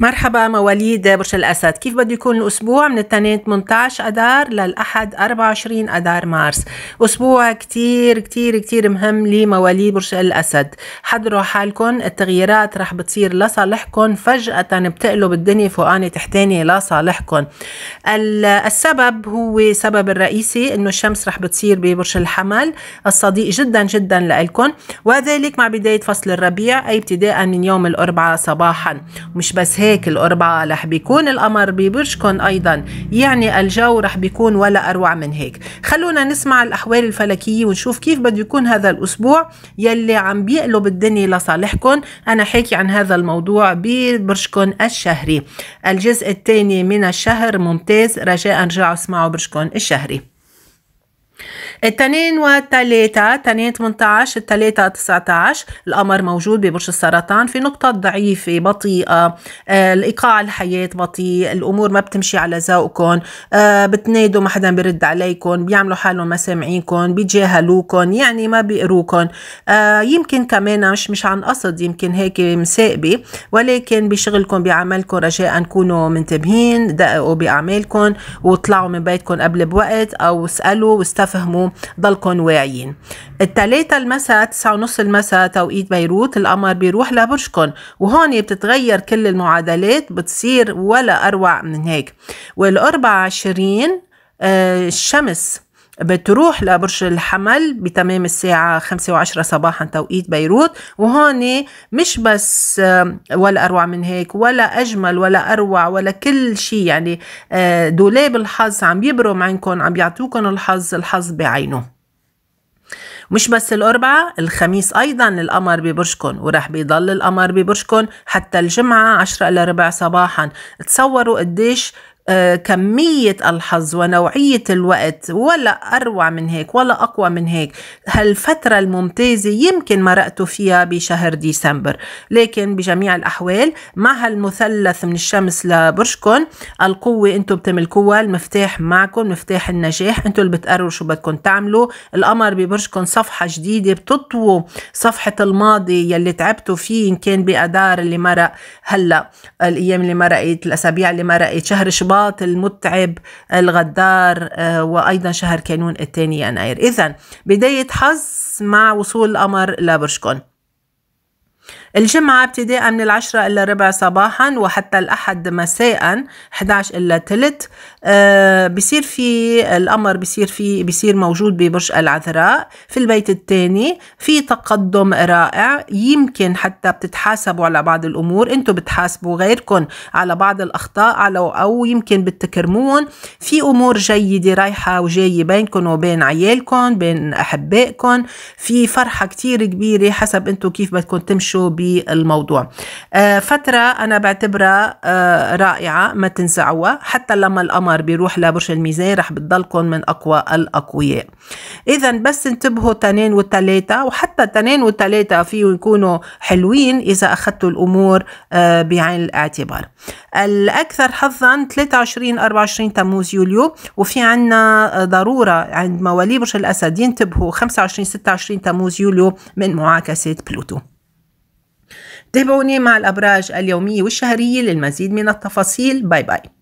مرحبا مواليد برج الأسد كيف بده يكون الأسبوع من الاثنين 18 اذار للأحد 24 اذار مارس أسبوع كتير كتير كتير مهم لمواليد برج الأسد حضروا حالكم التغييرات رح بتصير لصالحكم فجأة بتقلب الدنيا فوقاني تحتاني لصالحكم السبب هو سبب الرئيسي انه الشمس رح بتصير ببرج الحمل الصديق جدا جدا لإلكم وذلك مع بداية فصل الربيع أي ابتداء من يوم الأربعاء صباحا مش بس هي هيك الأربعة رح بيكون القمر ببرجكم أيضا يعني الجو رح بيكون ولا أروع من هيك خلونا نسمع الأحوال الفلكية ونشوف كيف بده يكون هذا الأسبوع يلي عم بيقلب الدنيا لصالحكم أنا حكي عن هذا الموضوع ببرجكم الشهري الجزء الثاني من الشهر ممتاز رجاء رجعوا اسمعوا برجكم الشهري التنين والتلاتة التنين 18 التلاتة 19 القمر موجود ببرج السرطان في نقطة ضعيفة بطيئة آه، الإيقاع الحياة بطيء الأمور ما بتمشي على ذوقكم آه، بتنادوا ما حدا بيرد عليكم بيعملوا حالهم ما سامعينكم بيتجاهلوكم يعني ما بيقروكم آه، يمكن كمان مش مش عن قصد يمكن هيك مسائبة ولكن بشغلكم بعملكم رجاء كونوا منتبهين دققوا بأعمالكم وطلعوا من بيتكم قبل بوقت أو اسألوا واستفهموا ضلكم واعيين الثلاثة المساء تسعة ونص المساء توقيت بيروت القمر بيروح لبرجكم وهون بتتغير كل المعادلات بتصير ولا أروع من هيك والأربعة عشرين آه، الشمس بتروح لبرج الحمل بتمام الساعة خمسة وعشرة صباحا توقيت بيروت وهون مش بس ولا أروع من هيك ولا أجمل ولا أروع ولا كل شيء يعني آه، دولاب الحظ عم يبرم عنكم عم يعطوكم الحظ الحظ بعينه مش بس الأربعاء الخميس أيضا القمر ببرجكم ورح بيضل القمر ببرجكم حتى الجمعة عشرة إلى ربع صباحا تصوروا قديش آه، كمية الحظ ونوعية الوقت ولا أروع من هيك ولا أقوى من هيك هالفترة الممتازة يمكن مرقتوا فيها بشهر ديسمبر لكن بجميع الأحوال مع هالمثلث من الشمس لبرجكم القوة أنتم بتملكوها المفتاح معكم مفتاح النجاح أنتم اللي بتقرروا شو بدكم تعملوا القمر ببرجكم صفحة جديدة بتطوى صفحة الماضي يلي تعبتوا فيه إن كان بأدار اللي مرق هلأ الأيام اللي مرقت الأسابيع اللي مرقت شهر شباط الرباط المتعب الغدار آه، وأيضا شهر كانون الثاني يناير إذا بداية حظ مع وصول القمر لبرشكون الجمعة ابتداء من العشرة إلى ربع صباحا وحتى الأحد مساء 11 إلى تلت آه، بصير في الأمر بصير في بصير موجود ببرج العذراء في البيت الثاني في تقدم رائع يمكن حتى بتتحاسبوا على بعض الأمور أنتم بتحاسبوا غيركم على بعض الأخطاء على أو يمكن بتكرمون في أمور جيدة رايحة وجاية بينكم وبين عيالكم بين أحبائكم في فرحة كتير كبيرة حسب أنتم كيف بدكم تمشوا بي بالموضوع آه، فترة أنا بعتبرها آه، رائعة ما تنسعوها حتى لما القمر بيروح لبرج الميزان رح بتضلكم من أقوى الأقوياء إذا بس انتبهوا تنين وتلاتة وحتى تنين وتلاتة فيه يكونوا حلوين إذا أخذتوا الأمور آه، بعين الاعتبار الأكثر حظا 23 24 تموز يوليو وفي عنا ضرورة عند مواليد برج الأسد ينتبهوا 25 26 تموز يوليو من معاكسة بلوتو تابعوني مع الأبراج اليومية والشهرية للمزيد من التفاصيل باي باي